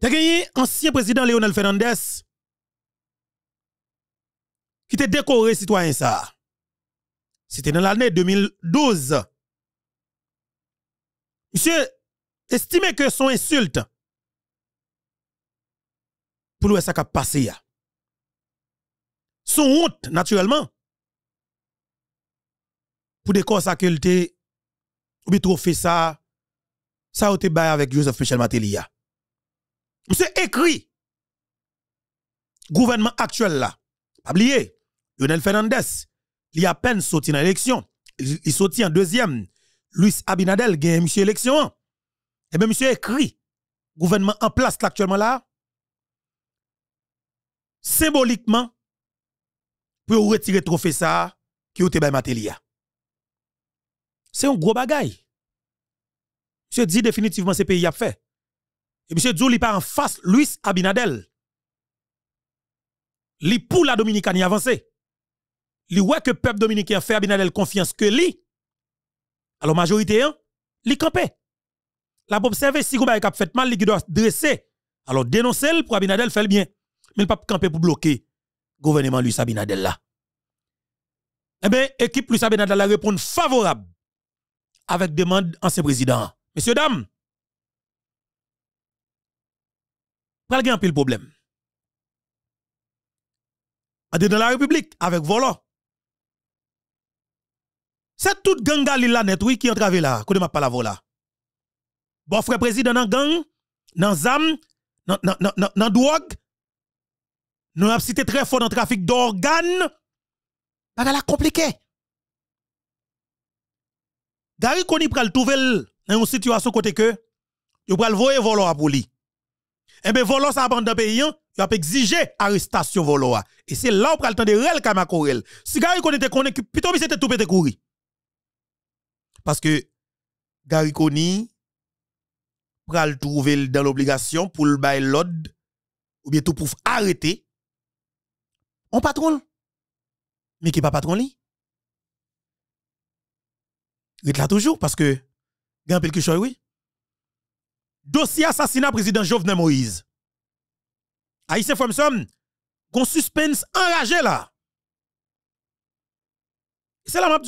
T'as gagné ancien président Léonel Fernandez qui était décoré citoyen ça. C'était dans l'année 2012. Monsieur estimé que son insulte pour le ça passé. Son honte, naturellement, pour des sa culte, ou bien trop fait ça, ça a été bail avec Joseph Michel Matélia. Monsieur écrit. Gouvernement actuel là. Pas oublié Lionel Fernandez, il a peine sorti dans l'élection. Il sorti en deuxième. Luis Abinadel gagne monsieur élection. et eh bien, monsieur écrit. Gouvernement en place actuellement là. Symboliquement, pour retirer trophée ça qui est Matelia. C'est un gros bagage, Monsieur dit définitivement ce pays a fait. Et M. Djou, il pas en face Luis Abinadel. Li pour la Dominicanie avancer. Li ouais que peuple dominicain fait Abinadel confiance que li. Alors majorité hein, li campé. La observer si vous avez fait mal, li doit dresser. Alors dénoncer pour Abinadel fait le bien. Mais il pas camper pour bloquer gouvernement Luis Abinadel là. Eh bien, équipe Luis Abinadel la répond favorable avec demande ancien président. Messieurs, dames, pral gen pile problème. Ade dans la République avec volant. C'est toute gang Galil la net oui qui entrave là, kote m'a pas la vola. Bon frère président dans gang, dans zam, dans dans Nous avons cité très fort dans le trafic d'organes. la compliqué. Gary Koni pral trouver dans une situation côté que il pral voyer volant pour lui eh bien, volo ça bande de pays, hein. il a exigé arrestation volo. Et c'est là où prend le temps de rel kamakorel. Si Gary Koni était connu, plutôt c'était tout pété courir. Parce que Gary Koni pral trouver dans l'obligation pour le bail l'ordre ou bien tout pour arrêter on patron. Mais qui pas patron li? Il est là toujours parce que, il y a un peu oui dossier assassinat président Jovenel Moïse. Aïssé Fomsom, qu'on suspense enragé là. C'est la map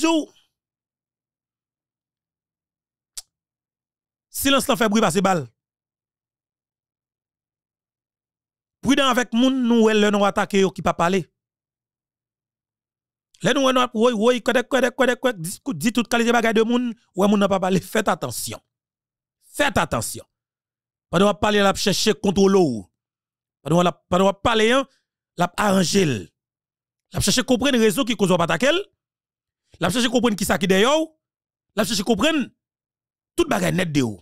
Silence l'en fait bruit passer balle. Prudent avec moun nous elle nous attaquer qui pas parler. pas. nous nous oui oui kodek kodek kodek kodek dit tout qualité bagaille de moun ouais moun n'a pas parlé faites attention. Faites attention. Pendant qu'on parle, la chercher contrôle l'eau. Pendant qu'on parler la arranger. La chercher comprendre réseau qui cause pas attaquer. La chercher comprendre qui ça qui derrière. La chercher comprendre toute bagarre net de ou.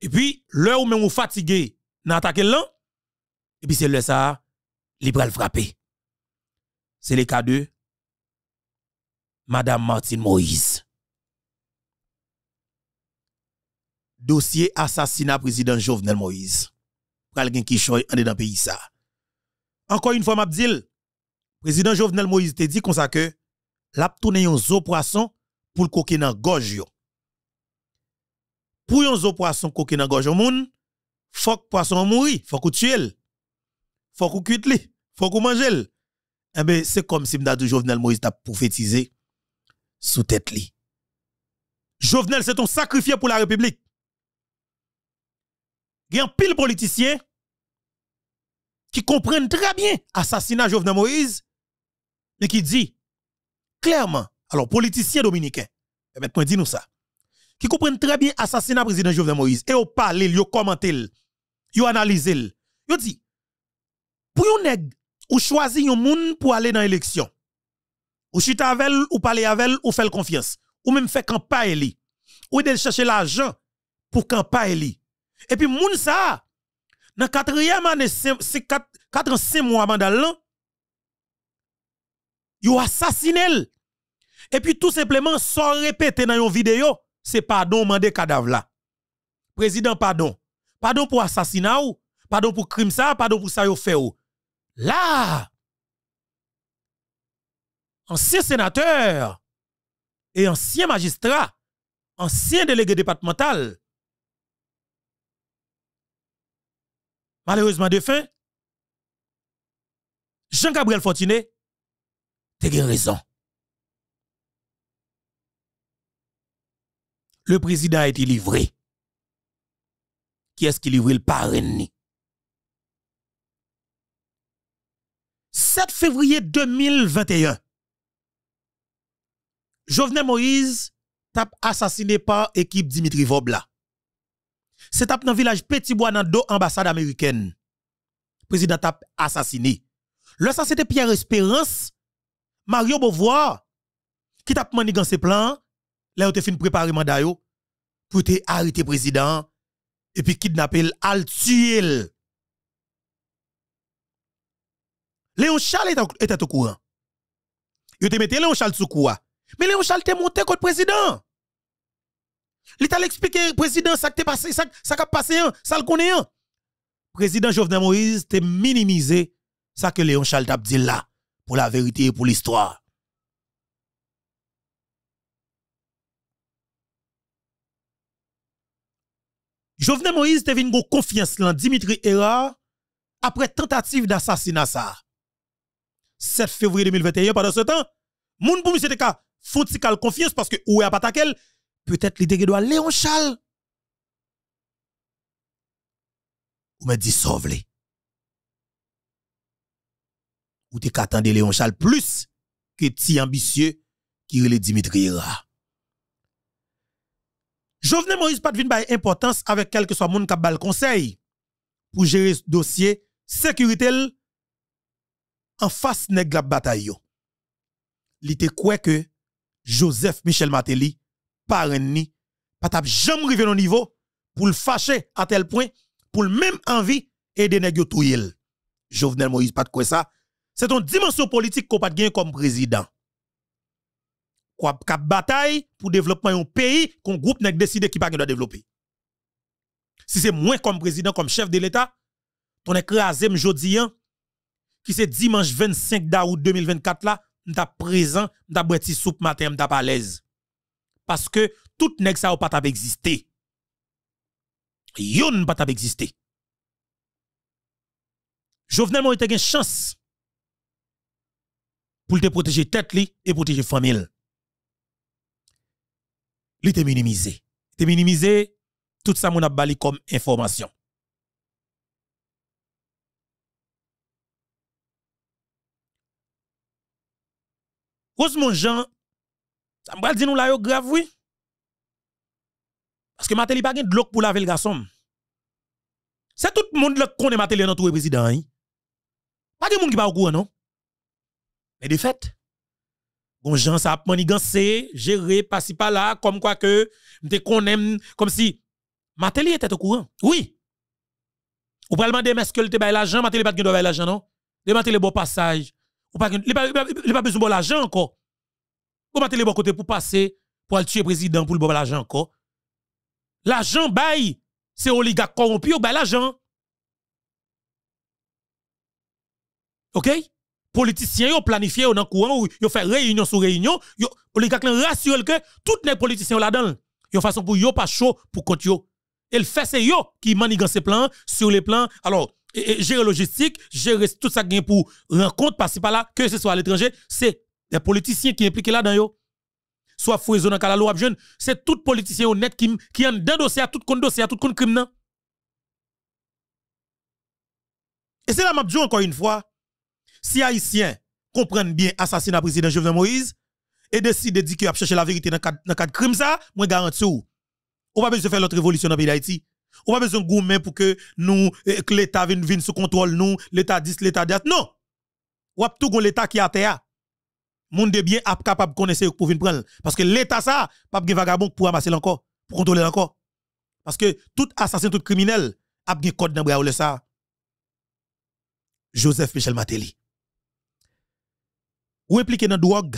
Et puis l'heure où même au fatigué dans attaquer là et puis c'est le ça libre le frapper. C'est le cas de Madame Martine Moïse. dossier assassinat président Jovenel Moïse. pour quelqu'un qui choisit en dans pays ça. Encore une fois m'abdil, président Jovenel Moïse te dit comme ça que l'a tourné yon zo poisson pour le coquin dans gorge Pour yon zo poisson coquin dans gorge moun, faut poisson mouri, faut que tuel, Faut ou cuite li, faut que manger. Eh ben c'est comme si m'da Jovenel Moïse t'a prophétisé sous tête li. Jovenel c'est ton sacrifié pour la République. Il y a un pile politicien qui comprennent très bien l'assassinat Jovenel Moïse, et qui dit clairement, alors politicien dominicain, maintenant, moi nous ça, qui comprennent très bien l'assassinat président Jovenel Moïse, et au parlent, qui commentent, ils analysent. ils dit, pour yon nèg, ou choisi yon moun pour aller dans l'élection, ou chita avec ou parler avec ou faire confiance, ou même faire campagne ou de chercher l'argent pour campagne et puis, moun sa, dans 4 quatrième année, cinq mois dans là, yo assassiné. Et puis, tout simplement, sans répéter dans une vidéo, c'est pardon, mandé cadavre là. Président, pardon. Pardon pour assassinat ou, pardon pour crime ça, pardon pour ça a fait ou. Là, ancien sénateur et ancien magistrat, ancien délégué départemental, malheureusement de fin, Jean-Gabriel Fortinet, t'as raison. Le président a été livré. Qui est-ce qui livre le parrain? 7 février 2021, Jovenel Moïse tape assassiné par équipe Dimitri Vobla. C'est dans le village Petit Bois dans deux américaine. américaines. Président tap assassiné. Le ça c'était Pierre Espérance, Mario Beauvoir, qui t'a dans ses plans, là où te fin préparer mandat pour te arrêter président et puis kidnapper al tuer. Léon Charles était au courant. Il te mettait Léon Charles sous quoi. Mais Léon Charles te monté contre président. L'État expliqué président ça qui passé ça ça qui passé hein, ça le connaît. Hein. Président Jovenel Moïse t'es minimisé ça que Léon Charles dit là pour la vérité et pour l'histoire. Jovenel Moïse te venu confiance dans Dimitri Erard après tentative d'assassinat ça. 7 février 2021 pendant ce temps, moun pou monsieur te ka font confiance parce que où est pas peut-être l'idée doit Léon Charles. Ou me dit sauve-les. Ou t'es Léon Charles plus que ti ambitieux qui est Dimitri Je Jovenel Moïse pas de importance avec quel que soit monde qui le conseil pour gérer ce dossier sécurité en face de la bataille. Il quoi que Joseph Michel Matéli par ni, pas t'as jamais rivié au niveau pour le fâcher à tel point pour le même envie et de nèg Jovenel Moïse pas de quoi ça. C'est ton dimension politique qu'on pas gagner comme président. Quoi cap bataille pour développement un pays qu'on groupe nèg décidé qui pas doit développer. Si c'est moi comme président comme chef de l'État, ton écrasé jodi hein, qui c'est dimanche 25 d'août 2024 là, m'ta présent, m'ta breti soupe matin, m'ta pas à l'aise parce que tout nèg ça pas t'a existé. Yon pas t'a existé. Jovenel Moïse a une chance pour te protéger tête li et protéger famille. Li te minimisé. Te minimisé tout ça mon a bali comme information. Rosemont Jean ça va dit nous là, yo grave, oui. Parce que Matéli pas de l'eau pour laver le garçon. C'est tout le monde qui connaît Matéli dans tout le président. Hein? Pas de monde qui pas au courant, non? Mais de fait, bon, gens, ça a manigancé, géré, si pas là, comme quoi que, m'te connaît, comme si Matéli était au courant. Oui. Ou pas demander, est-ce que le te l'argent? Matéli pas de l'argent, non? De le bon passage. Ou pas, il pas besoin de l'argent encore pour passer, pour aller tuer le président, pour le bon l'argent encore. L'argent bail, c'est oligarque corrompu, bail l'argent. OK? Politiciens, ont planifié, ont courant, ont fait réunion sur réunion, oligarque rassuré que tous les politiciens là-dedans, ont façon pour yo pas chaud pour compte Et le fait c'est yo qui manigance ces plans sur les plans. Alors, gérer logistique, gérer tout ça pour rencontre passer par-là, que ce soit à l'étranger, c'est des politiciens qui impliqués là-dedans, yo. Soit Fouézo dans loi jeune, c'est tout politicien honnête qui, qui en dans dossier à tout compte dossier à tout compte crime, Et c'est là, m'a encore une fois, si Haïtiens comprennent bien assassinat président Jovenel Moïse, et décident de dire qu'ils ont cherché la vérité dans le cadre crime, ça, moi garantis ou. On pas besoin de faire l'autre révolution dans le pays d'Haïti. On pas besoin de gourmet pour que nous, eh, que l'État vienne sous contrôle, nous, l'État 10, l'État dit. Non! On a tout l'État qui a été terre monde de bien ap capable de connaître pour venir prendre. Parce que l'État, ça, pas de vagabond pour amasser encore, pour contrôler encore. Parce que tout assassin, tout criminel, a un code dans le ça. Joseph Michel Matéli. Ou impliqué dans drogue,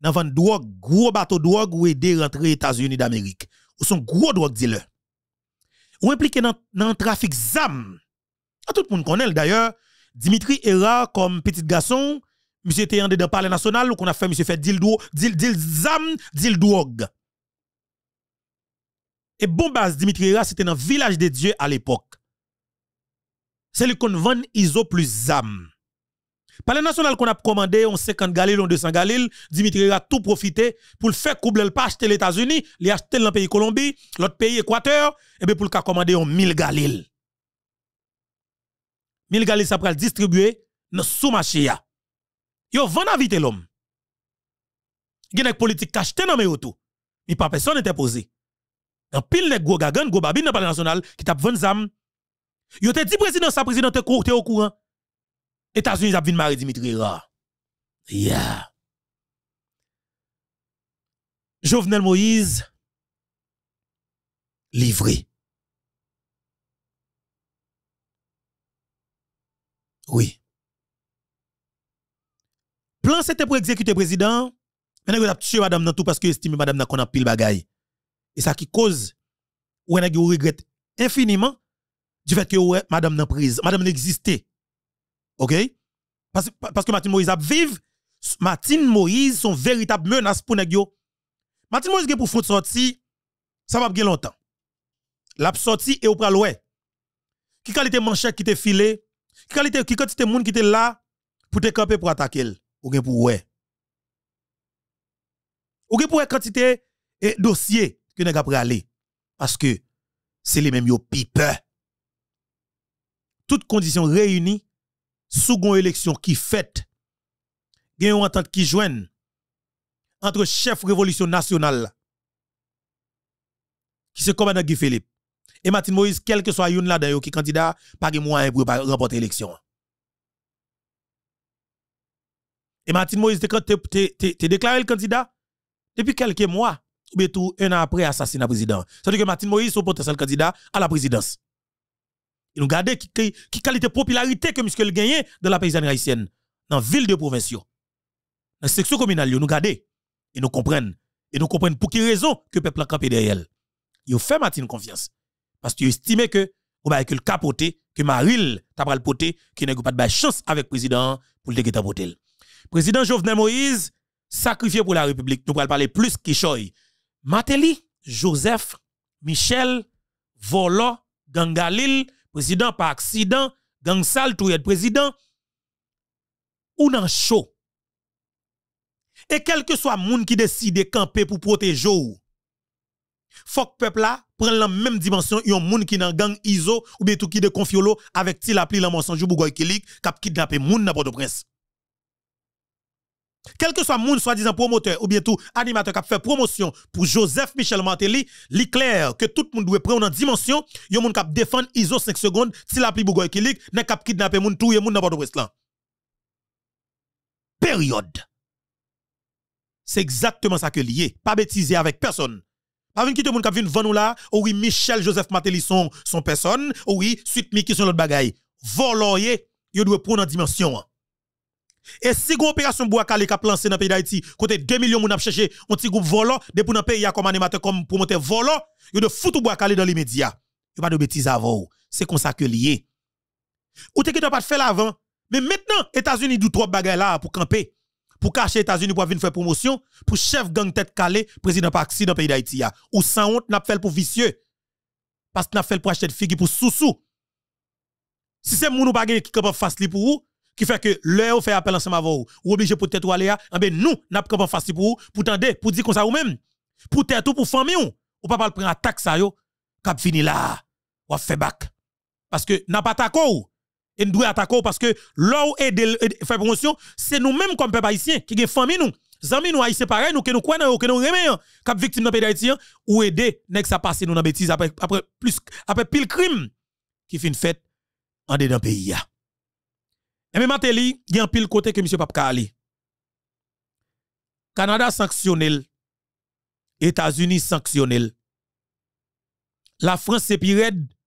dans vente drogue, gros bateau drogue ou aider rentrer États-Unis d'Amérique. Ou son gros drogue dealer. Ou impliqué dans le trafic ZAM. Ah, tout le monde connaît d'ailleurs. Dimitri era comme petit garçon, monsieur était en dedans palais national, qu'on a fait, monsieur fait deal deal, deal zam, deal Et bon base Dimitri c'était dans le village des dieux à l'époque. C'est le qu'on vend ISO plus ZAM. Palais national qu'on a commandé, on 50 Galil, on 200 Galil, Dimitri a tout profité pour le faire coubler le pas acheter les États-Unis, les acheter dans le pays Colombie, l'autre pays Équateur, et bien pour le commander on 1000 Galil. 1000 Galil, ça va le distribuer dans sous-marché. Yo vend à vite l'homme. Genek politique cacheté dans mes tout. Mais pas personne n'était posé. Dans pile les gros gagan, gros babine dans le national qui tape 20 zam. Yo te dit président sa président te courte au courant. États-Unis a vin mari Dimitri Ra. Yeah. Jovenel Moïse livré. Oui. Plan c'était pour exécuter président. Maintenant, vous avez tué madame dans tout parce que estime madame n'a qu'on a pile bagaille. Et ça qui cause, ou en regrette infiniment du fait que ouais, madame n'a prise, madame n'existait. OK? Parce, parce que Martine Moïse a vive, Martine Moïse son véritable menace pour nous. Martine Moïse pour fond sortir, ça va bien longtemps. L'a sorti et au pral ouais. Qui qualité manchette qui te filé, qui qualité qui quantité monde qui était là pour te camper pour attaquer ou gen pour Ou quantité et dossier que nèg aller parce que c'est les mêmes yo pipe. Toutes conditions réunies sous élection qui fait, gen entente qui joigne entre chef révolution nationale qui se à Guy Philippe et Martin Moïse quel que soit yon là dedans qui candidat pas de moyen pour remporter l'élection. Et Martin Moïse, quand tu déclaré le candidat, depuis quelques mois, ou bien tout un an après assassinat président. C'est-à-dire que Martin Moïse est potentiel candidat à la présidence. Il nous regardons qui, qualité de popularité que monsieur le dans la paysanne haïtienne, dans la ville de province. Dans la section communale, nous regardons et nous comprenons. Et nous comprennent pour quelle raison que le peuple a campé derrière elle. a fait Martin confiance. Parce qu'il estimé que, ou bien que le capoté, que Maril t'a pas le poté, qui n'a pas de chance avec le président pour le dégueter Président Jovenel Moïse, sacrifié pour la République. Nous allons parler plus Kishoy, Mateli, Joseph, Michel, Volo, Gangalil, président par accident, Gangsal, tout est président, ou nan chaud. Et quel que soit monde qui décide de camper pour protéger ou, faut que peuple là prenne la même dimension yon moun qui nan gang ISO ou bien tout qui de confiolo avec ti la la mensonge ou bougoy kilik kap kidnapper moun na port de prince quel que soit le monde, soi-disant promoteur ou bien tout animateur qui fait promotion pour Joseph Michel Martelly, il est clair que tout le monde doit prendre en dimension, il y a monde qui défend ISO 5 secondes, si la pli bougoy qui lik, n'a pas kidnapper monde, tout le monde de où Période. C'est exactement ça que lié. Pas bêtiser avec personne. Pas venir quitter monde qui vient vendre là, oh oui, Michel Joseph Martelly sont son personne, ou oh oui, suite qui sont l'autre bagaille. voler, il doit prendre en dimension. Et si l'opération bois qui a lancé dans le pays d'Haïti, côté 2 millions de cherché un petit groupe volant, depuis dans le pays comme animateur, comme monter volant, il de bois calé dans les médias. Il pas de bêtises avant. C'est comme ça que lié. Ou t'es que pas fait l'avant. Mais maintenant, États-Unis ont trois bagages là pour camper, pour cacher États-Unis pour venir faire promotion, pour chef gang tête calé, président Paxi dans le pays d'Haïti. Ou sans honte, n'a fait pour vicieux. Parce que n'a fait pour acheter de figures pour sous-sous. Si c'est moun ou pas qui capable face pour vous, qui fait que l'heure fait appel ensemble à vous, ou obligé pour tête ou aller, ben nous, n'a pas facile pour vous, pour tendre, pour dire comme ça ou même, pour tête ou pour famille ou, ou pas prendre attaque ça yo, cap fini là, ou fait back. Parce que n'a pas attaqué ou, et nous devons attaquer parce que l'eau et fait promotion, c'est nous-mêmes comme peuple haïtien qui avons famille nous. Zami nous aïsé pareil, nous que nous croyons, que nous remettons, hein. cap victime dans le pays d'Haïti, hein. ou aider, nest ça passe nous dans bêtise après, après plus, après pile crime qui fait une fête en dedans pays. Hein. Et eh, même Matéli, il y a un pile côté que M. Papka Ali. Canada sanctionnel. États-Unis sanctionnel. La France c'est pire,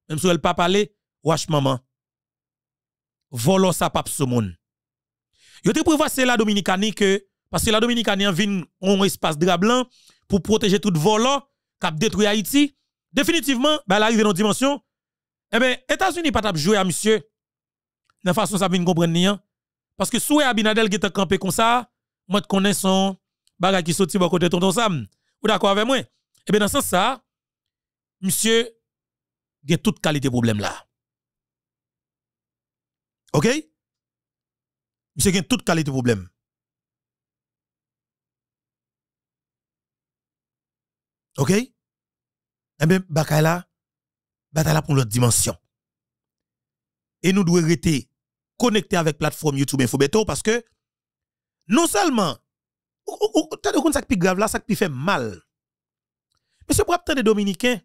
même si elle pas parler, wash maman. Volo sa pape y Yo te prévoit c'est la Dominicanie que parce que la en vient en espace drap pour protéger tout volant qui détruit Haïti. Définitivement, ben elle arrive dans dimension. Eh bien, États-Unis pas jouer à monsieur la façon ça vient comprendre rien. parce que sous Abinadel qui est campé comme ça moi te connais son bagage qui sorti bon côté tonton Sam vous d'accord avec moi et eh bien dans ce sens ça monsieur il a toute qualité problème là OK monsieur il a toute qualité problème OK Eh bien, bataille là, bataille là pour l'autre dimension. Et nous devons rester connecter avec plateforme YouTube Infobeto parce que non seulement t'as de ça qui grave là ça qui fait mal. Mais ce propre des dominicains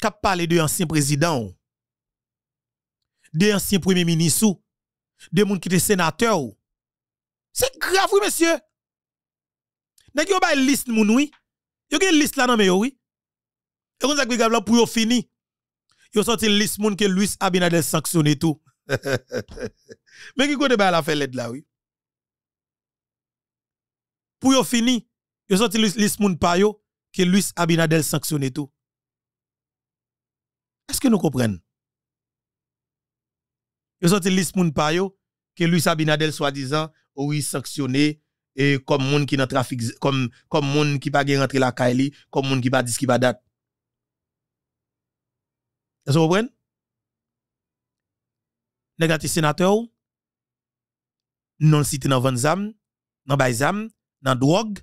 qui parlé de ancien président de ancien premier ministre de monde qui était sénateur. C'est grave oui monsieur. N'a pas une liste mon oui. a une liste là non mais oui. Et comme ça qui grave là pour yo fini. Yo sorti liste monde que Luis Abinadel sanctionné tout. Mais qui connaît bien la fête là, oui. Pour yon fini, yon sorti Luis Moun Payo, que Luis Abinadel sanctionne tout. Est-ce que nous comprenons? Yon sorti Luis Moun Payo, que Luis Abinadel soi-disant, oui, sanctionne et comme moun qui n'a trafic, comme, comme moun qui pa pas rentré la kaili, comme moun qui dit ce qui va date. Est-ce que vous comprenez? nèg sénateur non cité dans Vanzam, dans Baizam, dans Drogue,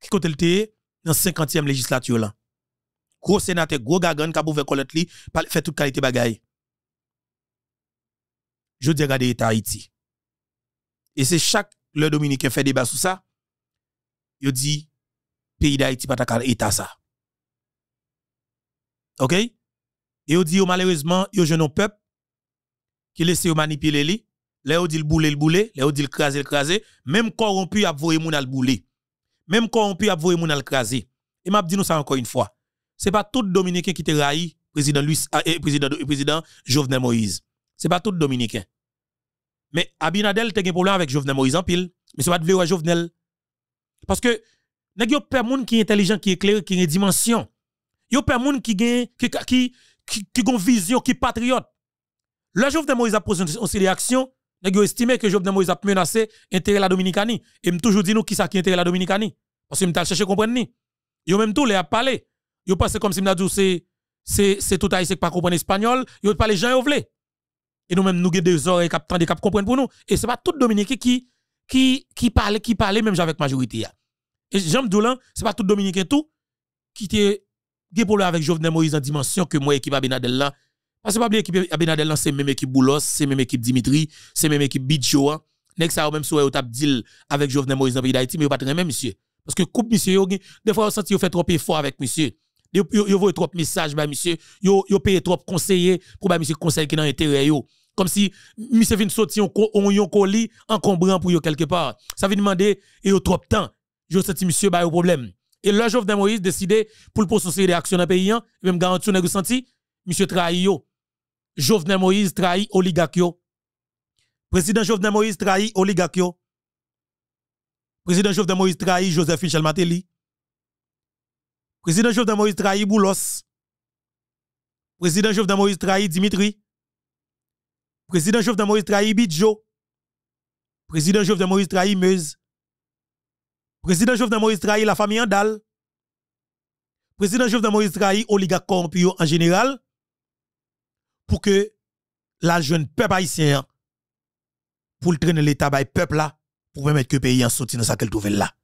qui côté le dans 50e législature là. Gros sénateur, gros gagan qui a ouvert li, fait toute qualité bagay. Je dis regarder état Haïti. Et c'est chaque le dominicain fait débat sur ça. Il dit pays d'Haïti pas ta état ça. OK Et il dit malheureusement, yo jeune peuple qui laissez manipuler lui, là ou dit le bouler le bouler, les ou dit le craser le craser, même corrompu a voyé moun le bouler. Même corrompu a voyé moun le craser. Et m'a dit nous ça encore une fois. C'est pas tout dominicain qui te raï président ah, eh, président eh, président Jovenel Moïse. C'est pas tout dominicain. Mais Abinadel te un problème avec Jovenel Moïse en pile, mais c'est pas de voir Jovenel. Parce que y a un moun qui intelligent, qui clair, qui une dimension. Il y a qui gagne qui qui qui, qui, une vision, qui patriote. Le Jovenel Moïse a posé une série d'action, nous estimé que Jovenel Moïse a menacé l'intérêt de la Dominicanie. Et nous toujours dit nous qui ça qui intérêt la Dominicanie. Parce que me avons cherché à comprendre. Yo même tout, les a parlé. a pensé comme si nous avons dit c'est tout ne qui pas comprendre espagnol. a parlé gens yo Et nous même nous avons des oreilles qui des cap comprendre pour nous. Et ce n'est pas tout Dominique qui, qui, qui parle, qui parle même avec majorité. Et Jean ce n'est pas tout Dominique tout qui était des problèmes avec Jovenel Moïse en dimension que moi, va bien là, parce que pas l'équipe Abinadel, c'est même équipe Boulos, c'est même équipe Dimitri, c'est même équipe Bidjo. Nek ça, même si vous un deal avec Jovenel Moïse dans le pays d'Haïti, mais vous pas même, monsieur. Parce que coupe, monsieur, des fois, vous sentez que vous faites trop effort avec monsieur. Vous voyez trop de messages, bah, monsieur. Vous payez trop conseillers pour bah, monsieur conseil qui est dans l'intérêt. Comme si monsieur vient sortir un colis encombrant pour vous quelque part. Ça vient demander, et vous trop de temps. je senti monsieur, bah, un problème. Et là, Jovenel Moïse décide pour le processus des actions dans le pays, hein, même garantir, vous senti, monsieur trahi. Jovenel Moïse trahi Oligakio. Président Jovenel Moïse trahi Oligakio. Président Jovenel Moïse trahi Joseph Michel Matéli. Président Jovenel Moïse trahi Boulos. Président Jovenel Moïse trahi Dimitri. Président Jovenel Moïse trahi Bidjo. Président Jovenel Moïse trahi Meuse. Président Jovenel Moïse trahi la famille Andal. Président Jovenel Moïse trahi Oligakorpio en général pour que la jeune peuple haïtien pour le traîner l'état bah, peuple là pour mettre que le pays en sortir dans sa qu'elle trouve là.